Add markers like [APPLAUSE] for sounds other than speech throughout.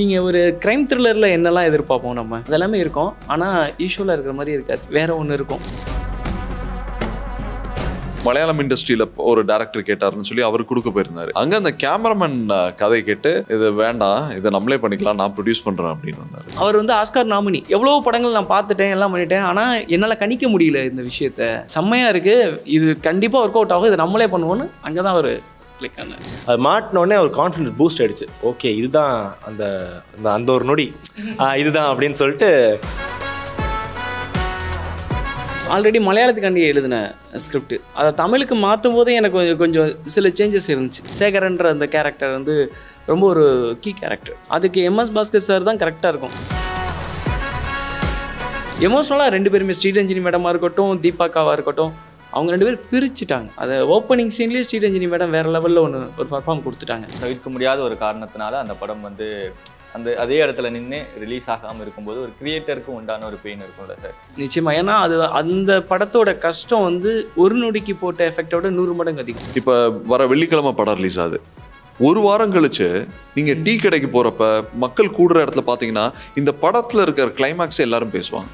நீங்கள் ஒரு க்ரைம் த்ரில்லரில் என்னெல்லாம் எதிர்பார்ப்போம் நம்ம அதெல்லாமே இருக்கும் ஆனால் ஈஷோவில் இருக்கிற மாதிரி இருக்காது வேற ஒன்று இருக்கும் மலையாளம் இண்டஸ்ட்ரியில ஒரு டேரக்டர் கேட்டாருன்னு சொல்லி அவர் கொடுக்க போயிருந்தாரு அங்க அந்த கேமராமேன் கதை கேட்டு இது வேண்டாம் இதை நம்மளே பண்ணிக்கலாம் நான் ப்ரொடியூஸ் பண்றேன் அப்படின்னு வந்தார் அவர் வந்து ஆஸ்கார் நாமினி எவ்வளவு படங்கள் நான் பார்த்துட்டேன் எல்லாம் பண்ணிட்டேன் ஆனா என்னால கணிக்க முடியல இந்த விஷயத்த செம்மையா இருக்கு இது கண்டிப்பா ஒர்க் அவுட் ஆகும் இதை நம்மளே பண்ணுவோம்னு அங்கதான் அவர் கிளிக் அது மாட்டினோடனே ஒரு கான்ஃபிடன்ஸ் பூஸ்ட் ஆயிடுச்சு ஓகே இதுதான் அந்த அந்த அந்த ஒரு நொடி இதுதான் அப்படின்னு சொல்லிட்டு ஆல்ரெடி மலையாளத்துக்காண்டி எழுதின ஸ்கிரிப்ட் அதை தமிழுக்கு மாற்றும் போதே எனக்கு கொஞ்சம் கொஞ்சம் சில சேஞ்சஸ் இருந்துச்சு சேகரன்ற அந்த கேரக்டர் வந்து ரொம்ப ஒரு கீ கேரக்டர் அதுக்கு எம்எஸ் பாஸ்கர் சார் தான் கரெக்டாக இருக்கும் எமோஷனலாக ரெண்டு பேருமே ஸ்ட்ரீட் மேடமாக இருக்கட்டும் தீபாக்காவாக இருக்கட்டும் அவங்க ரெண்டு பேரும் பிரிச்சுட்டாங்க அதை ஓப்பனிங் சீன்லேயே ஸ்ரீ மேடம் வேறு லெவலில் ஒன்று ஒரு பர்ஃபார்ம் கொடுத்துட்டாங்க தவிர்க்க முடியாத ஒரு காரணத்தினால அந்த படம் வந்து அந்த அதே இடத்துல நின்று ரிலீஸ் ஆகாமல் இருக்கும்போது ஒரு கிரியேட்டருக்கு உண்டான ஒரு பெயின் இருக்கும்ல சார் நிச்சயமாக ஏன்னா அது அந்த படத்தோட கஷ்டம் வந்து ஒரு நொடிக்கு போட்ட எஃபெக்டோட நூறு மடங்கு அதிகம் இப்போ வர வெள்ளிக்கிழமை படம் ரிலீஸ் ஆகுது ஒரு வாரம் கழிச்சு நீங்கள் டீ கடைக்கு போகிறப்ப மக்கள் கூடுற இடத்துல பார்த்தீங்கன்னா இந்த படத்தில் இருக்கிற கிளைமேக்ஸ் எல்லாரும் பேசுவாங்க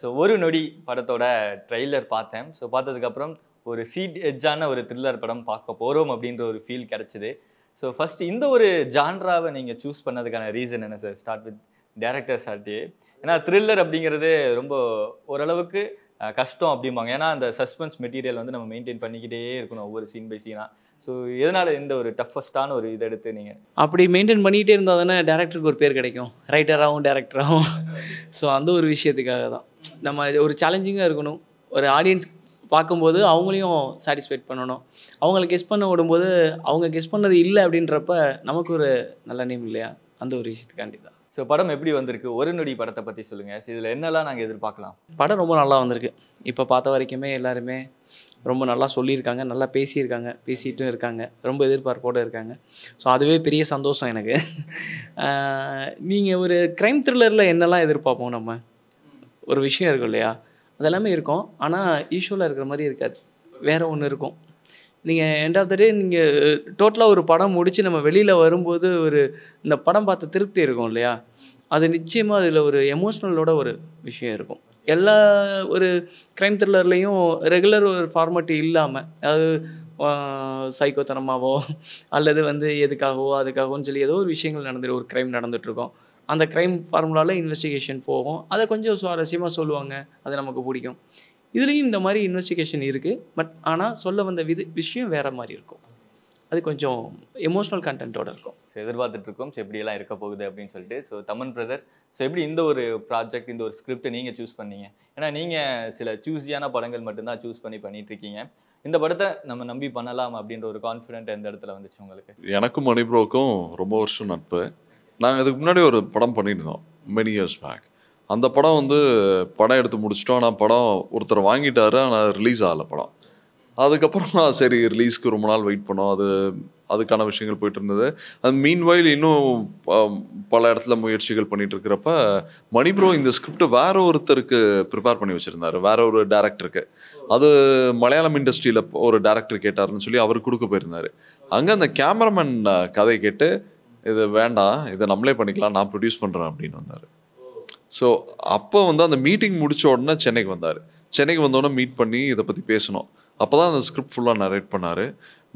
ஸோ ஒரு நொடி படத்தோட ட்ரெய்லர் பார்த்தேன் ஸோ பார்த்ததுக்கப்புறம் ஒரு சீட் எஜ்ஜான ஒரு த்ரில்லர் படம் பார்க்க போகிறோம் அப்படின்ற ஒரு ஃபீல் கிடச்சிது ஸோ ஃபஸ்ட் இந்த ஒரு ஜான்ராவை நீங்கள் சூஸ் பண்ணதுக்கான ரீசன் என்ன சார் ஸ்டார்ட் வித் டேரக்டர் சார்ட்டியே ஏன்னா த்ரில்லர் அப்படிங்கிறது ரொம்ப ஓரளவுக்கு கஷ்டம் அப்படிம்பாங்க ஏன்னா அந்த சஸ்பென்ஸ் மெட்டீரியல் வந்து நம்ம மெயின்டைன் பண்ணிக்கிட்டே இருக்கணும் ஒவ்வொரு சீன் பை சீனாக ஸோ எதனால் இந்த ஒரு டஃபஸ்டான ஒரு இதை எடுத்து நீங்கள் அப்படி மெயின்டைன் பண்ணிகிட்டே இருந்தால் தானே டேரக்டருக்கு ஒரு பேர் கிடைக்கும் ரைட்டராகவும் டேரக்டராகவும் ஸோ அந்த ஒரு விஷயத்துக்காக தான் நம்ம ஒரு சேலஞ்சிங்காக இருக்கணும் ஒரு ஆடியன்ஸ் பார்க்கும்போது அவங்களையும் சாட்டிஸ்ஃபைட் பண்ணணும் அவங்கள கெஸ் பண்ண விடும்போது அவங்க கெஸ் பண்ணது இல்லை அப்படின்றப்ப நமக்கு ஒரு நல்ல நேம் இல்லையா அந்த ஒரு விஷயத்துக்காண்டி தான் ஸோ படம் எப்படி வந்திருக்கு ஒரு நொடி படத்தை பற்றி சொல்லுங்கள் இதில் என்னெல்லாம் நாங்கள் எதிர்பார்க்கலாம் படம் ரொம்ப நல்லா வந்திருக்கு இப்போ பார்த்த வரைக்குமே எல்லாருமே ரொம்ப நல்லா சொல்லியிருக்காங்க நல்லா பேசியிருக்காங்க பேசிகிட்டும் இருக்காங்க ரொம்ப எதிர்பார்ப்போடு இருக்காங்க ஸோ அதுவே பெரிய சந்தோஷம் எனக்கு நீங்கள் ஒரு க்ரைம் த்ரில்லரில் என்னெல்லாம் எதிர்பார்ப்போம் நம்ம ஒரு விஷயம் இருக்கும் இல்லையா அதெல்லாமே இருக்கும் ஆனால் ஈஷோவில் இருக்கிற மாதிரி இருக்காது வேறு ஒன்று இருக்கும் நீங்கள் எண்ட் ஆஃப் த டே நீங்கள் டோட்டலாக ஒரு படம் முடித்து நம்ம வெளியில் வரும்போது ஒரு இந்த படம் பார்த்த திருப்தி இருக்கும் இல்லையா அது நிச்சயமாக அதில் ஒரு எமோஷ்னலோட ஒரு விஷயம் இருக்கும் எல்லா ஒரு க்ரைம் த்ரில்லர்லேயும் ரெகுலர் ஒரு ஃபார்மட்டி இல்லாமல் அதாவது சைக்கோத்தனமாகவோ அல்லது வந்து எதுக்காகவோ அதுக்காகவும் சொல்லி ஏதோ ஒரு விஷயங்கள் நடந்துட்டு ஒரு க்ரைம் நடந்துகிட்ருக்கோம் அந்த க்ரைம் ஃபார்முலாவில் இன்வெஸ்டிகேஷன் போகும் அதை கொஞ்சம் சுவாரஸ்யமாக சொல்லுவாங்க அது நமக்கு பிடிக்கும் இதுலேயும் இந்த மாதிரி இன்வெஸ்டிகேஷன் இருக்குது பட் ஆனால் சொல்ல வந்த விது விஷயம் வேறு மாதிரி இருக்கும் அது கொஞ்சம் எமோஷ்னல் கண்டென்ட்டோடு இருக்கும் ஸோ எதிர்பார்த்துட்ருக்கோம் ஸோ எப்படியெல்லாம் இருக்க போகுது அப்படின்னு சொல்லிட்டு ஸோ தமன் பிரதர் ஸோ எப்படி இந்த ஒரு ப்ராஜெக்ட் இந்த ஒரு ஸ்கிரிப்டை நீங்கள் சூஸ் பண்ணீங்க ஏன்னா நீங்கள் சில சூஸியான படங்கள் மட்டும்தான் சூஸ் பண்ணி பண்ணிகிட்ருக்கீங்க இந்த படத்தை நம்ம நம்பி பண்ணலாம் அப்படின்ற ஒரு கான்ஃபிடென்ட் எந்த இடத்துல வந்துச்சு உங்களுக்கு எனக்கும் மணிப்ரோக்கும் ரொம்ப வருஷம் நட்பு நாங்கள் இதுக்கு முன்னாடி ஒரு படம் பண்ணியிருந்தோம் மெனி இயர்ஸ் பேக் அந்த படம் வந்து படம் எடுத்து முடிச்சிட்டோம் நான் படம் ஒருத்தர் வாங்கிட்டாரு ஆனால் ரிலீஸ் ஆகலை படம் அதுக்கப்புறம் சரி ரிலீஸ்க்கு ரொம்ப நாள் வெயிட் பண்ணோம் அது அதுக்கான விஷயங்கள் போயிட்டு இருந்தது அது மீன்வைல் இன்னும் பல இடத்துல முயற்சிகள் பண்ணிகிட்டு இருக்கிறப்ப மணிப்ரோ இந்த ஸ்கிரிப்டை வேற ஒருத்தருக்கு ப்ரிப்பேர் பண்ணி வச்சுருந்தாரு வேற ஒரு டேரக்டருக்கு அது மலையாளம் இண்டஸ்ட்ரியில் ஒரு டேரக்டர் கேட்டாருன்னு சொல்லி அவர் கொடுக்க போயிருந்தார் அங்கே அந்த கேமராமேன் கதை கேட்டு இது வேண்டாம் இதை நம்மளே பண்ணிக்கலாம் நான் ப்ரொடியூஸ் பண்ணுறேன் அப்படின்னு வந்தார் ஸோ அப்போ வந்து அந்த மீட்டிங் முடித்த உடனே சென்னைக்கு வந்தார் சென்னைக்கு வந்தோடனே மீட் பண்ணி இதை பற்றி பேசணும் அப்போ தான் அந்த ஸ்கிரிப்ட் ஃபுல்லாக நரேட் பண்ணார்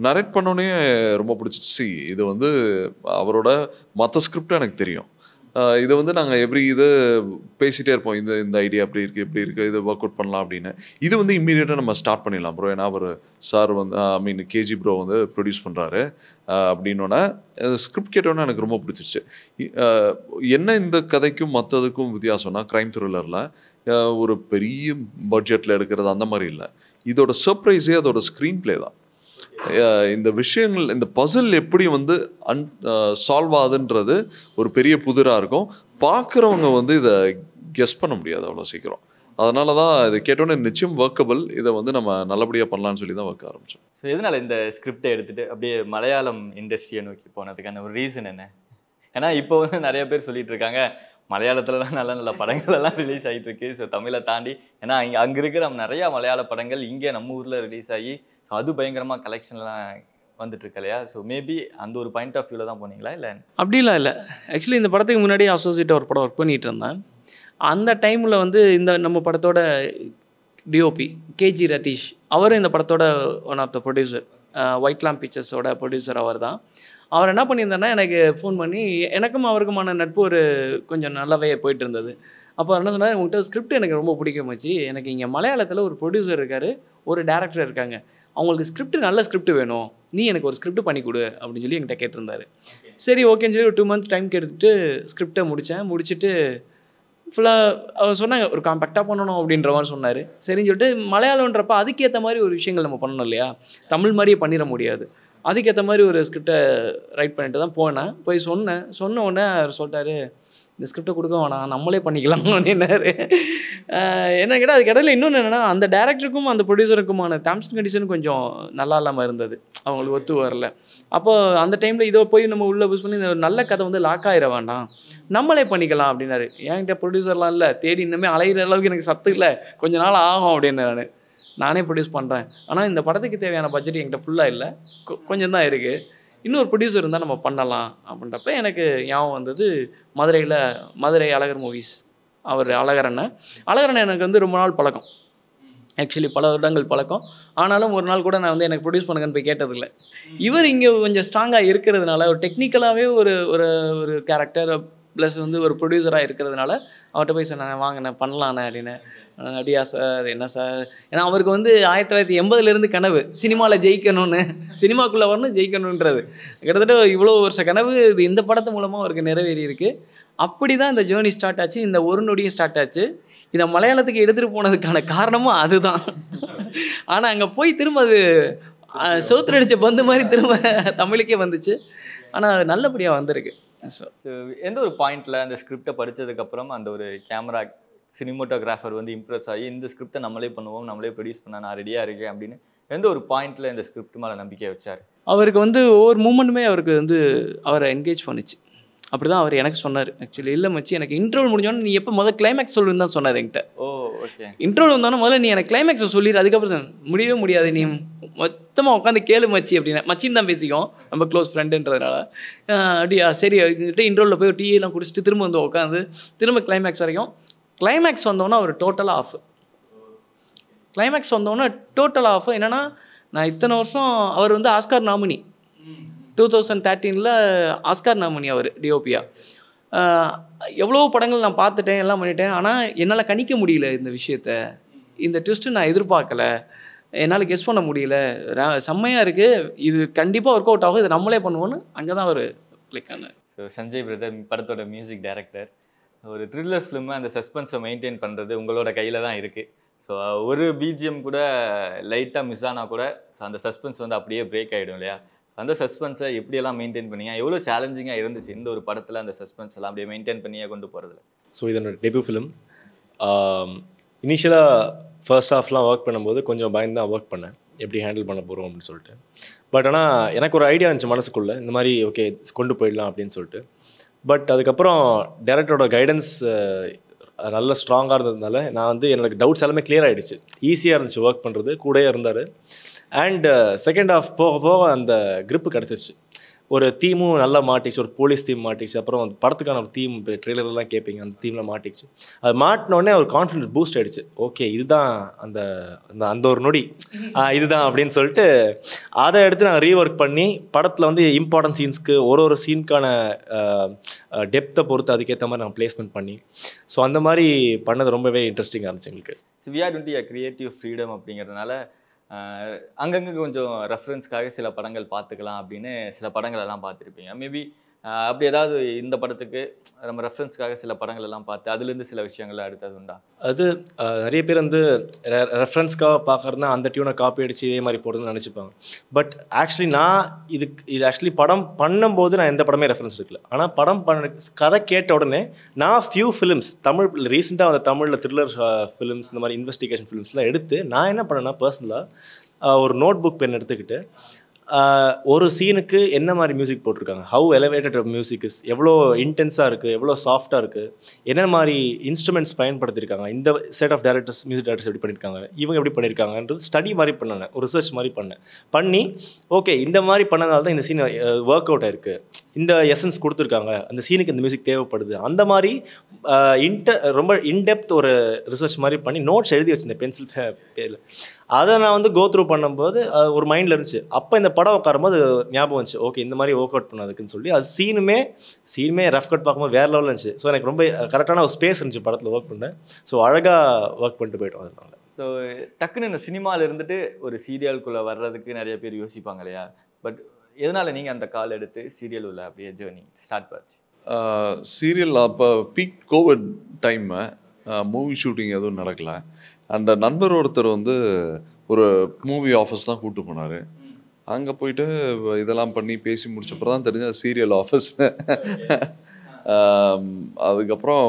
நரேட் பண்ணோன்னே ரொம்ப பிடிச்சிச்சு இது வந்து அவரோட மற்ற ஸ்கிரிப்டும் எனக்கு தெரியும் இதை வந்து நாங்கள் எவ்ரி இது பேசிகிட்டே இருப்போம் இந்த இந்த ஐடியா அப்படி இருக்குது இப்படி இருக்குது இது ஒர்க் அவுட் பண்ணலாம் அப்படின்னு இது வந்து இம்மீடியட்டாக நம்ம ஸ்டார்ட் பண்ணிடலாம் ப்ரோ ஏன்னா அவர் சார் வந்து ஐ மீன் கேஜி ப்ரோ வந்து ப்ரொடியூஸ் பண்ணுறாரு அப்படின்னோடனே ஸ்கிரிப்ட் கேட்டோன்னே எனக்கு ரொம்ப பிடிச்சிருச்சு என்ன இந்த கதைக்கும் மற்றதுக்கும் வித்தியாசம்னா க்ரைம் த்ரில்லரில் ஒரு பெரிய பட்ஜெட்டில் எடுக்கிறது அந்த மாதிரி இல்லை இதோட சர்ப்ரைஸே அதோட ஸ்க்ரீன் பிளே தான் இந்த விஷயங்கள் இந்த பசில் எப்படி வந்து அன் சால்வ் ஆகுதுன்றது ஒரு பெரிய புதிராக இருக்கும் பார்க்குறவங்க வந்து இதை கெஸ் பண்ண முடியாது அவ்வளோ சீக்கிரம் அதனால தான் இது கேட்டோன்னே நிச்சயம் ஒர்க்கபிள் இதை வந்து நம்ம நல்லபடியாக பண்ணலான்னு சொல்லி தான் ஒர்க்க ஆரம்பித்தோம் ஸோ எதனால் இந்த ஸ்கிரிப்டை எடுத்துகிட்டு அப்படியே மலையாளம் இண்டஸ்ட்ரியை நோக்கி போனதுக்கான ஒரு ரீசன் என்ன ஏன்னா இப்போ வந்து நிறைய பேர் சொல்லிட்டு இருக்காங்க மலையாளத்தில் தான் நல்ல நல்ல படங்கள் எல்லாம் ரிலீஸ் ஆகிட்டு இருக்கு ஸோ தமிழை தாண்டி ஏன்னா இங்கே அங்கே இருக்கிற நிறையா மலையாள படங்கள் இங்கே நம்ம ஊரில் ரிலீஸ் ஆகி ஸோ அது பயங்கரமாக கலெக்ஷன்லாம் வந்துட்டு இருக்கு இல்லையா ஸோ மேபி அந்த ஒரு பாயிண்ட் ஆஃப் வியூவில் தான் போனீங்களா இல்லை அப்படிலாம் இல்லை ஆக்சுவலி இந்த படத்துக்கு முன்னாடி அசோசியேட் ஒரு படம் ஒர்க் பண்ணிகிட்டு இருந்தேன் அந்த டைமில் வந்து இந்த நம்ம படத்தோட டிஓபி கேஜி ரதீஷ் அவரும் இந்த படத்தோட one of the producer white lamb பிக்சர்ஸோட ப்ரொடியூசர் அவர் தான் அவர் என்ன பண்ணியிருந்தாருன்னா எனக்கு ஃபோன் பண்ணி எனக்கும் அவருக்குமான நட்பு ஒரு கொஞ்சம் நல்லாவே போயிட்டு இருந்தது அப்போ என்ன சொன்னார் உங்கள்கிட்ட ஸ்கிரிப்ட் எனக்கு ரொம்ப பிடிக்கும் போச்சு எனக்கு இங்கே மலையாளத்தில் ஒரு ப்ரொடியூசர் இருக்கார் ஒரு டேரக்டர் இருக்காங்க அவங்களுக்கு ஸ்கிரிப்ட் நல்ல ஸ்கிரிப்ட் வேணும் நீ எனக்கு ஒரு ஸ்கிரிப்ட் பண்ணி கொடு அப்படின்னு சொல்லி என்கிட்ட கேட்டிருந்தாரு சரி ஓகேன்னு சொல்லி ஒரு டூ மந்த்ஸ் டைம் கெடுத்துட்டு ஸ்கிரிப்டை முடித்தேன் முடிச்சுட்டு ஃபுல்லாக அவர் சொன்னாங்க ஒரு காம்பேக்டாக பண்ணணும் அப்படின்ற மாதிரி சொன்னார் சரின்னு சொல்லிட்டு மலையாளன்றப்ப அதுக்கேற்ற மாதிரி ஒரு விஷயங்கள் நம்ம பண்ணணும் இல்லையா தமிழ் மாதிரியே பண்ணிட முடியாது அதுக்கேற்ற மாதிரி ஒரு ஸ்கிரிப்டை ரைட் பண்ணிட்டு தான் போனேன் போய் சொன்னேன் சொன்ன உடனே அவர் சொல்லிட்டாரு இந்த ஸ்கிரிப்டை கொடுக்க வேணாம் நம்மளே பண்ணிக்கலாம் அப்படின்னாரு என்ன கேட்டால் அதுக்கு இடையில இன்னொன்று என்னென்னா அந்த டேரக்டருக்கும் அந்த ப்ரொடியூசருக்குமான டேர்ம்ஸ் அண்ட் கண்டிஷன் கொஞ்சம் நல்லா இல்லாமல் இருந்தது அவங்களுக்கு ஒத்து வரல அப்போ அந்த டைமில் இதை போய் நம்ம உள்ளே யூஸ் பண்ணி இந்த நல்ல கதை வந்து லாக் ஆகிட வேண்டாம் நம்மளே பண்ணிக்கலாம் அப்படின்னாரு என்கிட்ட ப்ரொடியூசர்லாம் இல்லை தேடி இன்னுமே அலையிற அளவுக்கு எனக்கு சத்து இல்லை கொஞ்ச நாள் ஆகும் அப்படின்னு நான் நானே ப்ரொடியூஸ் பண்ணுறேன் ஆனால் இந்த படத்துக்கு தேவையான பட்ஜெட் என்கிட்ட ஃபுல்லாக இல்லை கொஞ்சம் தான் இருக்குது இன்னொரு ப்ரொடியூசர் இருந்தால் நம்ம பண்ணலாம் அப்படின்றப்ப எனக்கு ஞாபகம் வந்தது மதுரையில் மதுரை அழகர் மூவிஸ் அவர் அழகரண்ண அழகரண்ண எனக்கு வந்து ரொம்ப நாள் பழக்கம் ஆக்சுவலி பல வருடங்கள் பழக்கம் ஆனாலும் ஒரு நாள் கூட நான் வந்து எனக்கு ப்ரொடியூஸ் பண்ணுங்கன்னு போய் கேட்டதில்லை இவர் இங்கே கொஞ்சம் ஸ்ட்ராங்காக இருக்கிறதுனால ஒரு டெக்னிக்கலாகவே ஒரு ஒரு ஒரு கேரக்டர் ப்ளஸ் வந்து ஒரு ப்ரொடியூசராக இருக்கிறதுனால அவர்கிட்ட போய் சொன்னாங்க வாங்கினேன் பண்ணலாண்ணே அப்படின்னு அப்படியா சார் என்ன சார் ஏன்னா அவருக்கு வந்து ஆயிரத்தி தொள்ளாயிரத்தி எண்பதுலேருந்து கனவு சினிமாவில் ஜெயிக்கணும்னு சினிமாக்குள்ளே வரணும் ஜெயிக்கணுன்றது கிட்டத்தட்ட இவ்வளோ வருஷ கனவு இது இந்த படத்து மூலமாக அவருக்கு நிறைவேறி இருக்குது அப்படி தான் இந்த ஜேர்னி ஸ்டார்ட் ஆச்சு இந்த ஒரு நொடியும் ஸ்டார்ட் ஆச்சு இதை மலையாளத்துக்கு எடுத்துகிட்டு போனதுக்கான காரணமும் அதுதான் ஆனால் அங்கே போய் திரும்ப அது அடித்த பந்து மாதிரி திரும்ப தமிழுக்கே வந்துச்சு ஆனால் அது நல்லபடியாக வந்திருக்கு எந்த ஒரு பாயிண்ட்ல அந்த ஸ்கிரிப்டை படிச்சதுக்கு அப்புறம் அந்த ஒரு கேமரா சினிமோட்டோகிராஃபர் வந்து இம்ப்ரெஸ் ஆகி இந்த ஸ்கிரிப்டை நம்மளே பண்ணுவோம் நம்மளே ப்ரொடியூஸ் பண்ண நான் ரெடியாக இருக்கேன் அப்படின்னு எந்த ஒரு பாயிண்ட்ல இந்த ஸ்கிரிப்ட் மேலே நம்பிக்கை வச்சார் அவருக்கு வந்து ஒவ்வொரு மூமெண்ட்டுமே அவருக்கு வந்து அவரை என்கேஜ் பண்ணிச்சு அப்படி தான் அவர் எனக்கு சொன்னார் ஆக்சுவலி இல்லை மச்சி எனக்கு இன்டர்வல் முடிஞ்சோன்னு நீ எப்போ முதல் கிளைமேக்ஸ் சொல்லுன்னு தான் சொன்னார் என்கிட்ட ஓ ஓகே இன்டர்வல் வந்தோன்னே முதல்ல நீ எனக்கு கிளைமேக்ஸை சொல்லிடு அதுக்கப்புறம் முடியவே முடியாது நீ சுத்தமாக உட்காந்து கேளு மச்சி அப்படின்னா மச்சின்னு தான் பேசிக்கும் நம்ம க்ளோஸ் ஃப்ரெண்டுன்றதுனால அப்படியா சரி இதுக்கிட்ட இன்ட்ரோவில் போய் டீயெல்லாம் குடிச்சிட்டு திரும்ப வந்து உட்காந்து திரும்ப கிளைமேக்ஸ் வரைக்கும் கிளைமேக்ஸ் வந்தோன்னா ஒரு டோட்டலாக ஆஃப் கிளைமேக்ஸ் வந்தோன்னே டோட்டல் ஆஃப் என்னென்னா நான் இத்தனை வருஷம் அவர் வந்து ஆஸ்கார் நாமினி டூ தௌசண்ட் தேர்ட்டீனில் ஆஸ்கார் நாமினி அவர் டிஓபியா எவ்வளோ படங்கள் நான் பார்த்துட்டேன் எல்லாம் பண்ணிட்டேன் ஆனால் என்னால் கணிக்க முடியல இந்த விஷயத்த இந்த ட்விஸ்ட்டு நான் எதிர்பார்க்கலை என்னால் கெஸ் பண்ண முடியல செம்மையாக இருக்குது இது கண்டிப்பாக ஒர்க் அவுட் ஆகும் இது நம்மளே பண்ணுவோன்னு அங்கே தான் ஒரு கிளிக் ஸோ சஞ்சய் பிரதர் படத்தோட மியூசிக் டைரக்டர் ஒரு த்ரில்லர் ஃபிலிமை அந்த சஸ்பென்ஸை மெயின்டைன் பண்ணுறது உங்களோட கையில் தான் இருக்குது ஸோ ஒரு பிஜிஎம் கூட லைட்டாக மிஸ் ஆனால் கூட அந்த சஸ்பென்ஸ் வந்து அப்படியே பிரேக் ஆகிடும் இல்லையா அந்த சஸ்பென்ஸை எப்படியெல்லாம் மெயின்டைன் பண்ணிங்க எவ்வளோ சேலஞ்சிங்காக இருந்துச்சு இந்த ஒரு படத்தில் அந்த சஸ்பென்ஸ் எல்லாம் அப்படியே மெயின்டைன் பண்ணியே கொண்டு போகிறதுல ஸோ இதனோட டெபு ஃபிலிம் இனிஷியலாக ஃபர்ஸ்ட் ஆஃப்லாம் ஒர்க் பண்ணும்போது கொஞ்சம் பயந்து தான் ஒர்க் பண்ணேன் எப்படி ஹேண்டில் பண்ண போகிறோம் அப்படின்னு சொல்லிட்டு பட் ஆனால் எனக்கு ஒரு ஐடியா இருந்துச்சு மனசுக்குள்ளே இந்த மாதிரி ஓகே கொண்டு போயிடலாம் அப்படின்னு சொல்லிட்டு பட் அதுக்கப்புறம் டேரக்டரோட கைடன்ஸ் நல்ல ஸ்ட்ராங்காக இருந்ததுனால நான் வந்து எனக்கு டவுட்ஸ் எல்லாமே கிளியர் ஆகிடுச்சு ஈஸியாக இருந்துச்சு ஒர்க் பண்ணுறது கூடயே இருந்தார் அண்ட் செகண்ட் ஆஃப் போக போக அந்த க்ரிப்பு கிடச்சிருச்சு ஒரு தீமும் நல்லா மாட்டிச்சு ஒரு போலீஸ் தீம் மாட்டிச்சு அப்புறம் அந்த படத்துக்கான ஒரு தீம் ட்ரெய்லர்லாம் கேட்பீங்க அந்த தீமில் மாட்டிச்சு அது மாட்டினோடனே ஒரு கான்ஃபிடன்ஸ் பூஸ்ட் ஆகிடுச்சு ஓகே இதுதான் அந்த அந்த அந்த ஒரு நொடி இதுதான் அப்படின்னு சொல்லிட்டு அதை எடுத்து நாங்கள் ரீஒர்க் பண்ணி படத்தில் வந்து இம்பார்ட்டன்ட் சீன்ஸ்க்கு ஒரு ஒரு சீனுக்கான டெப்த்தை பொறுத்து அதுக்கேற்ற மாதிரி நாங்கள் பிளேஸ்மெண்ட் பண்ணி ஸோ அந்த மாதிரி பண்ணது ரொம்பவே இன்ட்ரெஸ்டிங்காக இருந்துச்சு எங்களுக்கு ஆர் டுவெண்ட்டி கிரியேட்டிவ் ஃப்ரீடம் அப்படிங்கிறதுனால அங்கங்கே கொஞ்சம் ரெஃபரன்ஸ்க்காக சில படங்கள் பார்த்துக்கலாம் அப்படின்னு சில படங்களெல்லாம் பார்த்துருப்பீங்க மேபி அப்படி ஏதாவது இந்த படத்துக்கு நம்ம ரெஃபரன்ஸ்க்காக சில படங்கள் எல்லாம் பார்த்து அதுலேருந்து சில விஷயங்கள் எடுத்தது உண்டா அது நிறைய பேர் வந்து ரெஃபரன்ஸ்க்காக பார்க்குறதுனா அந்த டியூனை காப்பி அடித்து இதே மாதிரி போடுறதுன்னு நினச்சிப்பாங்க பட் ஆக்சுவலி நான் இதுக்கு இது ஆக்சுவலி படம் பண்ணும்போது நான் எந்த படமே ரெஃபரன்ஸ் எடுக்கல ஆனால் படம் பண்ண கதை கேட்ட உடனே நான் ஃபியூ ஃபிலிம்ஸ் தமிழ் ரீசெண்டாக வந்த தமிழில் த்ரில்லர் ஃபிலிம்ஸ் இந்த மாதிரி இன்வெஸ்டிகேஷன் ஃபிலிம்ஸ்லாம் எடுத்து நான் என்ன பண்ணேன்னா பர்சனலாக ஒரு நோட் புக் பென் எடுத்துக்கிட்டு ஒரு சீனுக்கு என்ன மாதிரி மியூசிக் போட்டிருக்காங்க ஹவு எலவேட்டட் மியூசிக் இஸ் எவ்வளோ இன்டென்ஸாக இருக்குது எவ்வளோ சாஃப்டாக இருக்குது என்ன மாதிரி இன்ஸ்ட்ருமெண்ட்ஸ் பயன்படுத்தியிருக்காங்க இந்த set of directors music directors எப்படி பண்ணியிருக்காங்க இவங்க எப்படி பண்ணியிருக்காங்கன்றது ஸ்டடி மாதிரி பண்ணேன் ரிசர்ச் மாதிரி பண்ணேன் பண்ணி ஓகே இந்த மாதிரி பண்ணதால தான் இந்த சீன் ஒர்க் அவுட் ஆயிருக்கு இந்த எசன்ஸ் கொடுத்துருக்காங்க அந்த சீனுக்கு இந்த மியூசிக் தேவைப்படுது அந்த மாதிரி இன்ட ரொம்ப இன்டெப்த் ஒரு ரிசர்ச் மாதிரி பண்ணி நோட்ஸ் எழுதி வச்சிருந்தேன் பென்சில் பேரில் அதை நான் வந்து கோ த்ரூ பண்ணும்போது அது ஒரு மைண்டில் இருந்துச்சு அப்போ இந்த படம் உட்காரும்போது ஞாபகம் இருந்துச்சு ஓகே இந்த மாதிரி ஒர்க் அவுட் பண்ணதுக்குன்னு சொல்லி அது சீனுமே சீனுமே ரஃப் கட் பார்க்கும்போது வேறு லெவலில் இருந்துச்சு ஸோ எனக்கு ரொம்ப கரெக்டான ஒரு ஸ்பேஸ் இருந்துச்சு படத்தில் ஒர்க் பண்ணேன் ஸோ அழகாக ஒர்க் பண்ணிட்டு போயிட்டோம் அதனால ஸோ டக்குன்னு இந்த சினிமாவில் இருந்துட்டு ஒரு சீரியலுக்குள்ளே வர்றதுக்கு நிறைய பேர் யோசிப்பாங்க இல்லையா பட் எதனால் நீங்கள் அந்த கால் எடுத்து சீரியல் உள்ள அப்படியே ஜேர்னி ஸ்டார்ட் பார்த்து சீரியல் அப்போ peak covid time movie shooting எதுவும் நடக்கலை அந்த நண்பர் ஒருத்தர் வந்து ஒரு மூவி ஆஃபீஸ் தான் கூப்பிட்டு போனார் அங்கே போயிட்டு இதெல்லாம் பண்ணி பேசி முடிச்சப்பறம் தான் தெரிஞ்ச சீரியல் ஆஃபீஸ் அதுக்கப்புறம்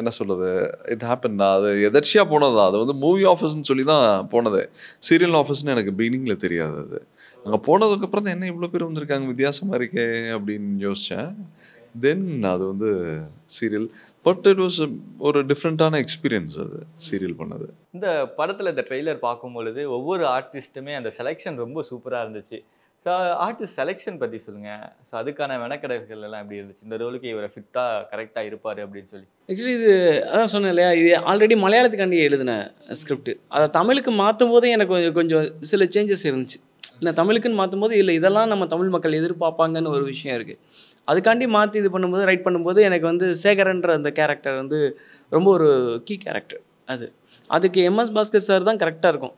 என்ன சொல்கிறது இட் ஹேப்பன் நான் அது எதர்ச்சியாக போனது தான் அது வந்து மூவி ஆஃபீஸ்ன்னு சொல்லி தான் போனது சீரியல் ஆஃபீஸ்னு எனக்கு பீனிங்கில் தெரியாது அது அங்கே போனதுக்கப்புறம் தான் என்ன இவ்வளோ பேர் வந்திருக்காங்க வித்தியாசமாக இருக்கே அப்படின்னு யோசித்தேன் தென் அது வந்து சீரியல் பட் இட் வாஸ் ஒரு டிஃப்ரெண்ட்டான எக்ஸ்பீரியன்ஸ் அது சீரியல் பண்ணது இந்த படத்தில் இந்த ட்ரெய்லர் பார்க்கும் பொழுது ஒவ்வொரு ஆர்டிஸ்ட்டுமே அந்த செலெக்ஷன் ரொம்ப சூப்பராக இருந்துச்சு ஸோ ஆர்டிஸ்ட் செலெக்ஷன் பற்றி சொல்லுங்கள் ஸோ அதுக்கான மெனக்கடைகள் எல்லாம் எப்படி இருந்துச்சு இந்த ரோலுக்கு இவரை ஃபிட்டாக கரெக்டாக இருப்பார் அப்படின்னு சொல்லி ஆக்சுவலி இது அதான் சொன்னேன் இல்லையா இது ஆல்ரெடி மலையாளத்துக்காண்டி எழுதின ஸ்கிரிப்ட் அதை தமிழுக்கு மாற்றும் போதே எனக்கு கொஞ்சம் சில சேஞ்சஸ் இருந்துச்சு இல்லை தமிழுக்குன்னு மாற்றும் போது இல்லை இதெல்லாம் நம்ம தமிழ் மக்கள் எதிர்பார்ப்பாங்கன்னு ஒரு விஷயம் இருக்குது அதுக்காண்டி மாற்றி இது பண்ணும்போது ரைட் பண்ணும்போது எனக்கு வந்து சேகரன்ற அந்த கேரக்டர் வந்து ரொம்ப ஒரு கீ கேரக்டர் அது அதுக்கு எம்எஸ் பாஸ்கர் சார் தான் கரெக்டாக இருக்கும்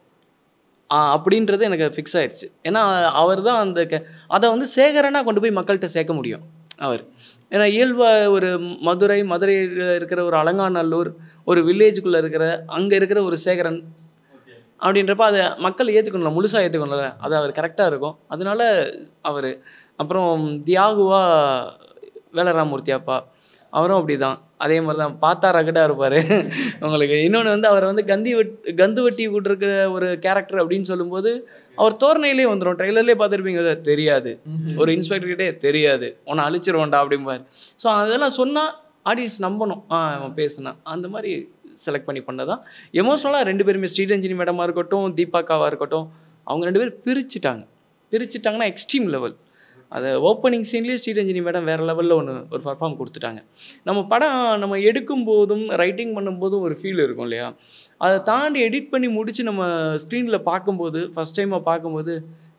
அப்படின்றது எனக்கு ஃபிக்ஸ் ஆயிடுச்சு ஏன்னா அவர் தான் அந்த கே அதை வந்து சேகரனாக கொண்டு போய் மக்கள்கிட்ட சேர்க்க முடியும் அவர் ஏன்னா இயல்பாக ஒரு மதுரை மதுரையில் இருக்கிற ஒரு அலங்காநல்லூர் ஒரு வில்லேஜுக்குள்ளே இருக்கிற அங்கே இருக்கிற ஒரு சேகரன் அப்படின்றப்ப அதை மக்கள் ஏற்றுக்கணும்ல முழுசாக ஏற்றுக்கணும்ல அது அவர் கரெக்டாக இருக்கும் அதனால அவர் அப்புறம் தியாகுவா வேலராமூர்த்தி அப்பா அவரும் அப்படி தான் அதே மாதிரி தான் பார்த்தா ரகடாக இருப்பார் [LAUGHS] உங்களுக்கு இன்னொன்று வந்து அவரை வந்து கந்தி வெட் கந்து வட்டி விட்டுருக்கிற ஒரு கேரக்டர் அப்படின்னு சொல்லும்போது அவர் தோரணையிலேயே வந்துடும் ட்ரெய்லர்லேயே பார்த்துருப்பீங்க தெரியாது ஒரு இன்ஸ்பெக்டர்கிட்டே தெரியாது உன்னை அழிச்சிருவோண்டா அப்படிம்பார் ஸோ அதெல்லாம் சொன்னால் ஆடியன்ஸ் நம்பணும் ஆ அவன் பேசுனா அந்த மாதிரி செலக்ட் பண்ணி பண்ணதான் எமோஷனலாக ரெண்டு பேருமே ஸ்ரீரஞ்சினி மேடமாக இருக்கட்டும் தீபாக்காவாக இருக்கட்டும் அவங்க ரெண்டு பேரும் பிரிச்சுட்டாங்க பிரிச்சுட்டாங்கன்னா எக்ஸ்ட்ரீம் லெவல் அதை ஓப்பனிங் சீன்லேயே ஸ்ரீரஞ்சனி மேடம் வேறு லெவலில் ஒன்று ஒரு பர்ஃபார்ம் கொடுத்துட்டாங்க நம்ம படம் நம்ம எடுக்கும் போதும் ரைட்டிங் பண்ணும்போதும் ஒரு ஃபீல் இருக்கும் இல்லையா அதை தாண்டி எடிட் பண்ணி முடித்து நம்ம ஸ்க்ரீனில் பார்க்கும்போது ஃபஸ்ட் டைமாக பார்க்கும்போது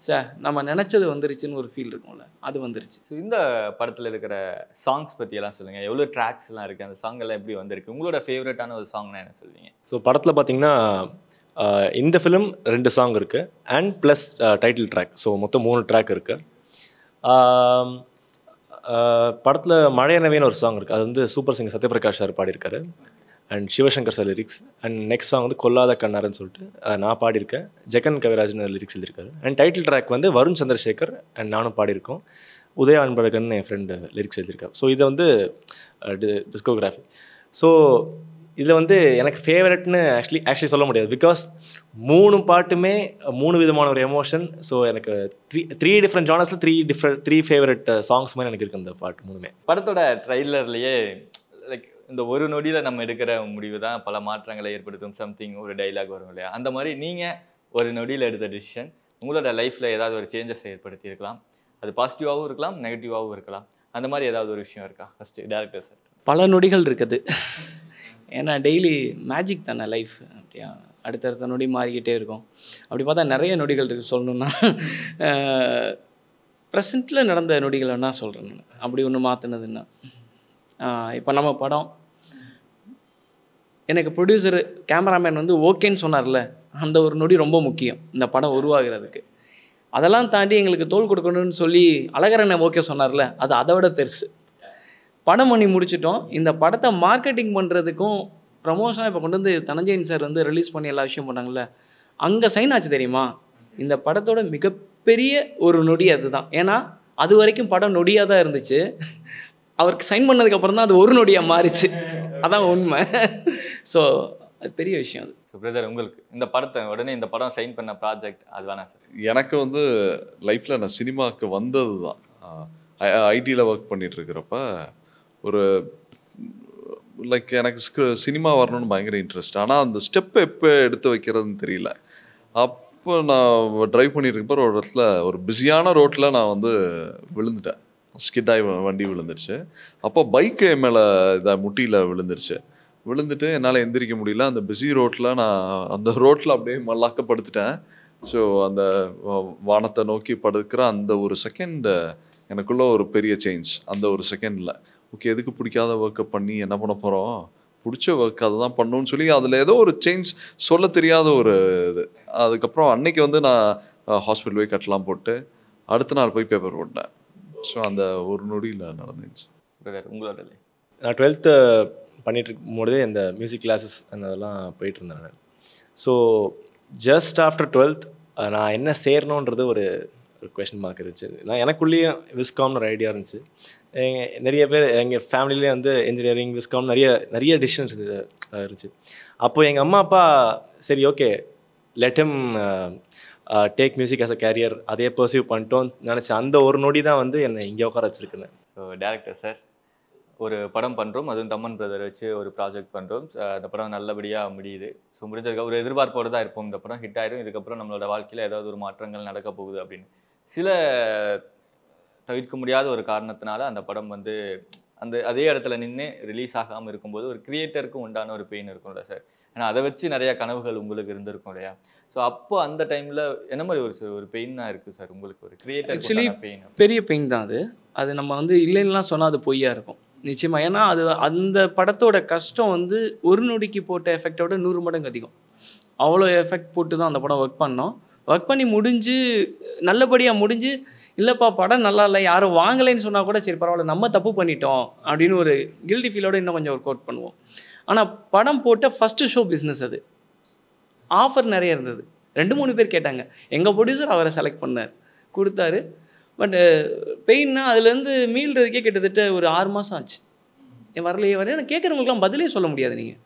சார் நம்ம நினச்சது வந்துருச்சுன்னு ஒரு ஃபீல் இருக்கும்ல அது வந்துருச்சு ஸோ இந்த படத்தில் இருக்கிற சாங்ஸ் பற்றியெல்லாம் சொல்லுங்கள் எவ்வளோ ட்ராக்ஸ்லாம் இருக்குது அந்த சாங் எல்லாம் எப்படி வந்திருக்கு உங்களோட ஃபேவரட்டான ஒரு சாங்னா என்ன சொல்லுவீங்க ஸோ படத்தில் பார்த்தீங்கன்னா இந்த ஃபிலிம் ரெண்டு சாங் இருக்குது and plus title track so மொத்தம் மூணு ட்ராக் இருக்குது படத்தில் மழையனவேன்னு ஒரு சாங் இருக்குது அது வந்து சூப்பர் சிங்கர் சத்யபிரகாஷ் சார் பாடியிருக்காரு and Sivasankar sir lyrics and next song வந்து கொல்லாத கண்ணாரன்னு சொல்லிட்டு நான் பாடியிருக்கேன் ஜெகன் கவிராஜன் லிரிக்ஸ் எழுதியிருக்காரு அண்ட் டைட்டில் ட்ராக் வந்து வருண் சந்திரசேகர் அண்ட் நானும் பாடியிருக்கோம் உதய அன்பழகன் என் ஃப்ரெண்டு லிரிக்ஸ் எழுதியிருக்காரு ஸோ இதை வந்து டிஸ்கோகிராஃபி ஸோ இதில் வந்து எனக்கு ஃபேவரட்னு ஆக்சுவலி ஆக்சுவலி சொல்ல முடியாது பிகாஸ் மூணு பாட்டுமே மூணு விதமான ஒரு எமோஷன் ஸோ எனக்கு த்ரீ த்ரீ டிஃப்ரெண்ட் ஜானஸில் three different three favourite songs மாதிரி எனக்கு இருக்குது அந்த பாட்டு மூணுமே படத்தோட ட்ரெய்லர்லேயே லைக் இந்த ஒரு நொடியில் நம்ம எடுக்கிற முடிவு தான் பல மாற்றங்களை ஏற்படுத்தும் சம்திங் ஒரு டைலாக் வரும் இல்லையா அந்த மாதிரி நீங்கள் ஒரு நொடியில் எடுத்த டிசிஷன் உங்களோட லைஃப்பில் ஏதாவது ஒரு சேஞ்சஸ் ஏற்படுத்தியிருக்கலாம் அது பாசிட்டிவாகவும் இருக்கலாம் நெகட்டிவாகவும் இருக்கலாம் அந்த மாதிரி ஏதாவது ஒரு விஷயம் இருக்கா ஃபஸ்ட்டு டேரக்டர் சார் பல நொடிகள் இருக்குது ஏன்னா டெய்லி மேஜிக் தானே லைஃப் அப்படியா அடுத்தடுத்த நொடி மாறிக்கிட்டே இருக்கும் அப்படி பார்த்தா நிறைய நொடிகள் இருக்குது சொல்லணுன்னா ப்ரெசண்ட்டில் நடந்த நொடிகள் என்ன சொல்கிறேன் நான் அப்படி ஒன்று மாற்றினதுன்னா இப்போ நம்ம படம் எனக்கு ப்ரொடியூசர் கேமராமேன் வந்து ஓகேன்னு சொன்னார்ல அந்த ஒரு நொடி ரொம்ப முக்கியம் இந்த படம் உருவாகிறதுக்கு அதெல்லாம் தாண்டி எங்களுக்கு தோல் கொடுக்கணும்னு சொல்லி அழகரனை ஓகே சொன்னார்ல அது அதை விட பெருசு படம் பண்ணி முடிச்சிட்டோம் இந்த படத்தை மார்க்கெட்டிங் பண்ணுறதுக்கும் ப்ரமோஷனாக இப்போ கொண்டு வந்து தனஞ்சயன் சார் வந்து ரிலீஸ் பண்ணி எல்லா விஷயம் பண்ணாங்கள்ல அங்கே சைன் ஆச்சு தெரியுமா இந்த படத்தோட மிகப்பெரிய ஒரு நொடி அதுதான் ஏன்னா அது வரைக்கும் படம் நொடியாக தான் இருந்துச்சு அவருக்கு சைன் பண்ணதுக்கப்புறம் தான் அது ஒரு நொடியாக மாறிச்சு அதான் உண்மை ஸோ அது பெரிய விஷயம் அது ஸோ பிரதர் உங்களுக்கு இந்த படத்தை உடனே இந்த படம் சைன் பண்ண ப்ராஜெக்ட் அது வேணா சார் எனக்கு வந்து லைஃப்பில் நான் சினிமாவுக்கு வந்தது தான் ஐடியில் ஒர்க் இருக்கிறப்ப ஒரு லைக் எனக்கு சினிமா வரணும்னு பயங்கர இன்ட்ரெஸ்ட் ஆனால் அந்த ஸ்டெப் எப்போ எடுத்து வைக்கிறதுன்னு தெரியல அப்போ நான் ட்ரைவ் பண்ணியிருக்கப்போ ஒரு இடத்துல ஒரு பிஸியான ரோட்டில் நான் வந்து விழுந்துட்டேன் ஸ்கிட்டாகி வண்டி விழுந்துருச்சு அப்போ பைக்கு மேலே இதை முட்டியில் விழுந்துருச்சு விழுந்துட்டு என்னால் எந்திரிக்க முடியல அந்த பிஸி ரோட்டில் நான் அந்த ரோட்டில் அப்படியே மல்லாக்கப்படுத்துட்டேன் ஸோ அந்த வானத்தை நோக்கி படுக்கிற அந்த ஒரு செகண்ட் எனக்குள்ள ஒரு பெரிய சேஞ்ச் அந்த ஒரு செகண்டில் ஓகே எதுக்கு பிடிக்காத ஒர்க்கை பண்ணி என்ன பண்ண போகிறோம் பிடிச்ச ஒர்க் அதை தான் பண்ணணும்னு சொல்லி அதில் ஏதோ ஒரு சேஞ்ச் சொல்ல தெரியாத ஒரு இது அதுக்கப்புறம் அன்னைக்கு வந்து நான் ஹாஸ்பிட்டல் போய் கட்டலாம் போட்டு அடுத்த நாள் போய் பேப்பர் போட்டேன் ஸோ அந்த ஒரு நொடியில் நடந்துச்சு உங்களோட நான் டுவெல்த்து பண்ணிகிட்டு போதே இந்த மியூசிக் கிளாஸஸ் அந்த அதெல்லாம் போயிட்டு இருந்தேன் ஸோ ஜஸ்ட் ஆஃப்டர் டுவெல்த் நான் என்ன சேரணுன்றது ஒரு ஒரு கொஷின் மார்க் இருந்துச்சு நான் எனக்குள்ளேயும் விஸ்காம்னு ஒரு ஐடியா இருந்துச்சு நிறைய பேர் எங்கள் ஃபேமிலியிலே வந்து இன்ஜினியரிங் விஸ்காம் நிறைய நிறைய டிசிஷன்ஸ் இருந்துச்சு அப்போது எங்கள் அம்மா அப்பா சரி okay let him take music as a career அதே பர்சீவ் பண்ணிட்டோம்னு நினச்சி அந்த ஒரு நொடி தான் வந்து என்னை இங்கே உட்கார வச்சுருக்கேன் ஸோ டேரக்டர் சார் ஒரு படம் பண்ணுறோம் அதுவும் தம்மன் பிரதர் வச்சு ஒரு ப்ராஜெக்ட் பண்ணுறோம் அந்த படம் நல்லபடியாக முடியுது ஸோ முடிஞ்சதுக்கு ஒரு எதிர்பார்ப்போடு தான் இருப்போம் இந்த படம் ஹிட் ஆயிரும் இதுக்கப்புறம் நம்மளோட வாழ்க்கையில் ஏதாவது ஒரு மாற்றங்கள் நடக்க போகுது அப்படின்னு சில தவிர்க்க முடியாத ஒரு காரணத்தினால அந்த படம் வந்து அந்த அதே இடத்துல நின்று ரிலீஸ் ஆகாமல் இருக்கும்போது ஒரு கிரியேட்டருக்கும் உண்டான ஒரு பெயின் இருக்கும்ல சார் ஏன்னா அதை வச்சு நிறையா கனவுகள் உங்களுக்கு இருந்திருக்கும் இல்லையா ஸோ அப்போ அந்த டைமில் என்ன மாதிரி ஒரு ஒரு பெயின்னா இருக்குது சார் உங்களுக்கு ஒரு கிரியேட்டர் ஆக்சுவலி பெயின் பெரிய பெயின் தான் அது அது நம்ம வந்து இல்லைன்னா சொன்னால் அது பொய்யா இருக்கும் நிச்சயமாக ஏன்னா அது அந்த படத்தோட கஷ்டம் வந்து ஒரு நொடிக்கு போட்ட எஃபெக்டோட நூறு மடங்கு அதிகம் அவ்வளோ எஃபெக்ட் போட்டு தான் அந்த படம் ஒர்க் பண்ணோம் ஒர்க் பண்ணி முடிஞ்சு நல்லபடியாக முடிஞ்சு இல்லைப்பா படம் நல்லா இல்லை யாரும் வாங்கலைன்னு சொன்னால் கூட சரி பரவாயில்ல நம்ம தப்பு பண்ணிட்டோம் அப்படின்னு ஒரு கில்டி ஃபீலோடு இன்னும் கொஞ்சம் ஒர்க் அவுட் பண்ணுவோம் ஆனால் படம் போட்ட ஃபஸ்ட்டு ஷோ பிஸ்னஸ் அது ஆஃபர் நிறைய இருந்தது ரெண்டு மூணு பேர் கேட்டாங்க எங்கள் ப்ரொடியூசர் அவரை செலக்ட் பண்ணார் கொடுத்தாரு பட்டு பெயின்னா அதுலேருந்து மீள்றதுக்கே கிட்டத்தட்ட ஒரு ஆறு மாதம் ஆச்சு வரலையே நான் கேட்குறவங்களுக்குலாம் பதிலே சொல்ல முடியாது நீங்கள்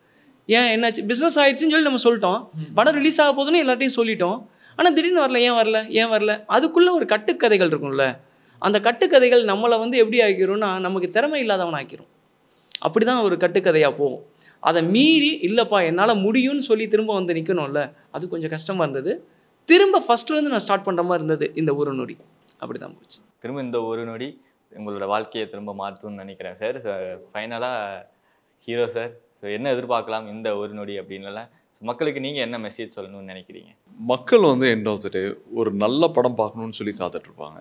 ஏன் என்னாச்சு பிஸ்னஸ் ஆயிடுச்சுன்னு சொல்லி நம்ம சொல்லிட்டோம் படம் ரிலீஸ் ஆக போதுன்னு எல்லாத்தையும் சொல்லிட்டோம் ஆனால் திடீர்னு வரல ஏன் வரல ஏன் வரல அதுக்குள்ளே ஒரு கட்டுக்கதைகள் இருக்கும்ல அந்த கட்டுக்கதைகள் நம்மளை வந்து எப்படி ஆக்கிரும்னா நமக்கு திறமை இல்லாதவன் ஆக்கிரும் அப்படி தான் ஒரு கட்டுக்கதையாக போகும் அதை மீறி இல்லைப்பா என்னால் முடியும்னு சொல்லி திரும்ப வந்து நிற்கணும்ல அது கொஞ்சம் கஷ்டமாக இருந்தது திரும்ப ஃபஸ்ட்லேருந்து நான் ஸ்டார்ட் பண்ணுற மாதிரி இருந்தது இந்த ஒரு நொடி அப்படி தான் போச்சு திரும்ப இந்த ஒரு நொடி உங்களோட வாழ்க்கையை திரும்ப மாற்றும்னு நினைக்கிறேன் சார் ஃபைனலாக ஹீரோ சார் ஸோ என்ன எதிர்பார்க்கலாம் இந்த ஒரு நொடி அப்படின்னால மக்களுக்கு நீங்கள் என்ன மெசேஜ் சொல்லணும்னு நினைக்கிறீங்க மக்கள் வந்து எண்ட் ஆஃப் த டே ஒரு நல்ல படம் பார்க்கணும்னு சொல்லி காத்துட்ருப்பாங்க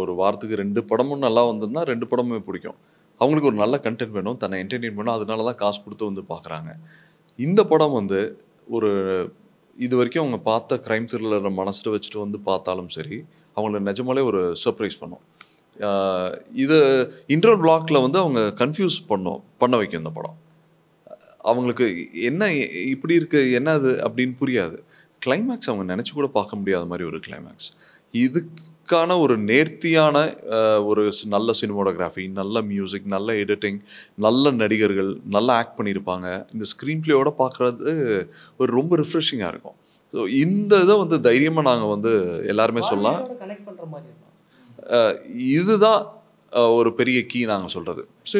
ஒரு வாரத்துக்கு ரெண்டு படமும் நல்லா வந்திருந்தா ரெண்டு படமுமே பிடிக்கும் அவங்களுக்கு ஒரு நல்ல கண்டென்ட் வேணும் தன்னை என்டர்டெயின் பண்ணும் அதனால தான் காசு கொடுத்து வந்து பார்க்குறாங்க இந்த படம் வந்து ஒரு இது வரைக்கும் அவங்க பார்த்த க்ரைம் த்ரில்லரை மனசில் வச்சுட்டு வந்து பார்த்தாலும் சரி அவங்கள நிஜமாலே ஒரு சர்ப்ரைஸ் பண்ணும் இது இன்டர் பிளாக்ல வந்து அவங்க கன்ஃபியூஸ் பண்ணும் பண்ண வைக்கும் இந்த படம் அவங்களுக்கு என்ன இப்படி இருக்கு என்ன அது அப்படின்னு புரியாது கிளைமேக்ஸ் அவங்க நினச்சி கூட பார்க்க முடியாத மாதிரி ஒரு கிளைமேக்ஸ் இதுக்கான ஒரு நேர்த்தியான ஒரு நல்ல சினிமோடகிராஃபி நல்ல மியூசிக் நல்ல எடிட்டிங் நல்ல நடிகர்கள் நல்லா ஆக்ட் பண்ணியிருப்பாங்க இந்த ஸ்க்ரீன் பிளேயோட பார்க்குறது ஒரு ரொம்ப ரிஃப்ரெஷிங்காக இருக்கும் ஸோ இந்த இதை வந்து தைரியமாக நாங்கள் வந்து எல்லாருமே சொல்லலாம் இதுதான் ஒரு பெரிய கீ நாங்கள் சொல்கிறது ஸோ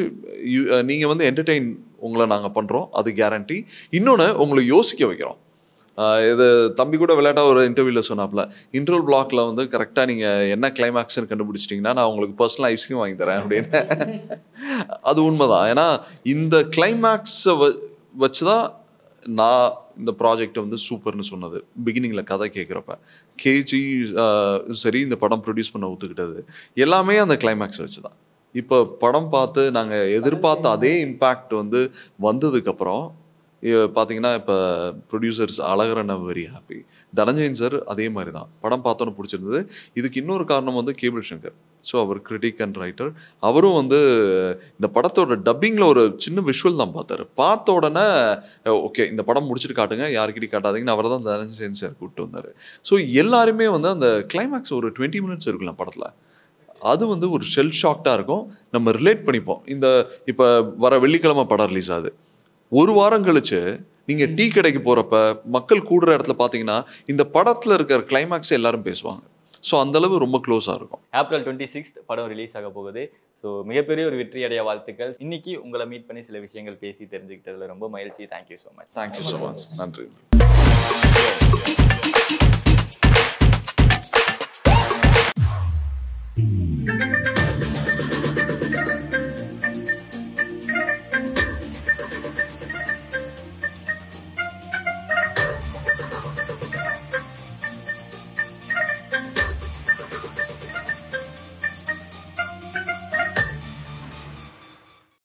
நீங்கள் வந்து என்டர்டெயின் உங்களை நாங்கள் பண்ணுறோம் அது கேரண்டி இன்னொன்று உங்களை யோசிக்க வைக்கிறோம் இது தம்பி கூட விளையாட்டாக ஒரு இன்டர்வியூவில் சொன்னாப்ல இன்டர்வல் பிளாக்ல வந்து கரெக்டாக நீங்கள் என்ன கிளைமேக்ஸ்னு கண்டுபிடிச்சிட்டிங்கன்னா நான் உங்களுக்கு பர்சனல் ஐஸ்கிரீம் வாங்கி தரேன் அப்படின்னு அது உண்மைதான் ஏன்னா இந்த கிளைமேக்ஸை வ வச்சு தான் நான் இந்த ப்ராஜெக்டை வந்து சூப்பர்னு சொன்னது பிகினிங்கில் கதை கேட்குறப்ப கேஜி சரி இந்த படம் ப்ரொடியூஸ் பண்ண ஒத்துக்கிட்டது எல்லாமே அந்த கிளைமேக்ஸை வச்சு தான் இப்போ படம் பார்த்து நாங்கள் எதிர்பார்த்த அதே இம்பேக்ட் வந்து வந்ததுக்கப்புறம் பார்த்தீங்கன்னா இப்போ producers Alagaran very happy Dhananjayan sir அதே மாதிரி தான் படம் பார்த்தோன்னு பிடிச்சிருந்தது இதுக்கு இன்னொரு காரணம் வந்து கேபிள் சங்கர் ஸோ அவர் கிரிட்டிக் அண்ட் ரைட்டர் அவரும் வந்து இந்த படத்தோட டப்பிங்கில் ஒரு சின்ன விஷுவல் தான் பார்த்தாரு பார்த்த உடனே ஓகே இந்த படம் முடிச்சுட்டு காட்டுங்க யாருக்கிட்டையும் காட்டாதீங்கன்னு அவரை தான் தனஞ்சயன் சார் கூப்பிட்டு வந்தார் ஸோ எல்லாருமே வந்து அந்த கிளைமேக்ஸ் ஒரு டுவெண்ட்டி மினிட்ஸ் இருக்குல்ல படத்தில் அது வந்து ஒரு ஷெல் ஷாக்டாக இருக்கும் நம்ம ரிலேட் பண்ணிப்போம் இந்த இப்போ வர வெள்ளிக்கிழமை படம் ரிலீஸ் ஆகுது ஒரு வாரம் கழிச்சு நீங்கள் டீ கடைக்கு போகிறப்ப மக்கள் கூடுற இடத்துல பார்த்தீங்கன்னா இந்த படத்தில் இருக்கிற கிளைமேக்ஸை எல்லாரும் பேசுவாங்க ஸோ அந்தளவு ரொம்ப க்ளோஸாக இருக்கும் ஏப்ரல் டுவெண்ட்டி சிக்ஸ்த் படம் ரிலீஸ் ஆக போகுது ஸோ மிகப்பெரிய ஒரு வெற்றி அடைய வாழ்த்துக்கள் இன்னைக்கு உங்களை மீட் பண்ணி சில விஷயங்கள் பேசி தெரிஞ்சுக்கிட்டதில் ரொம்ப மகிழ்ச்சி thank you so much thank you so much நன்றி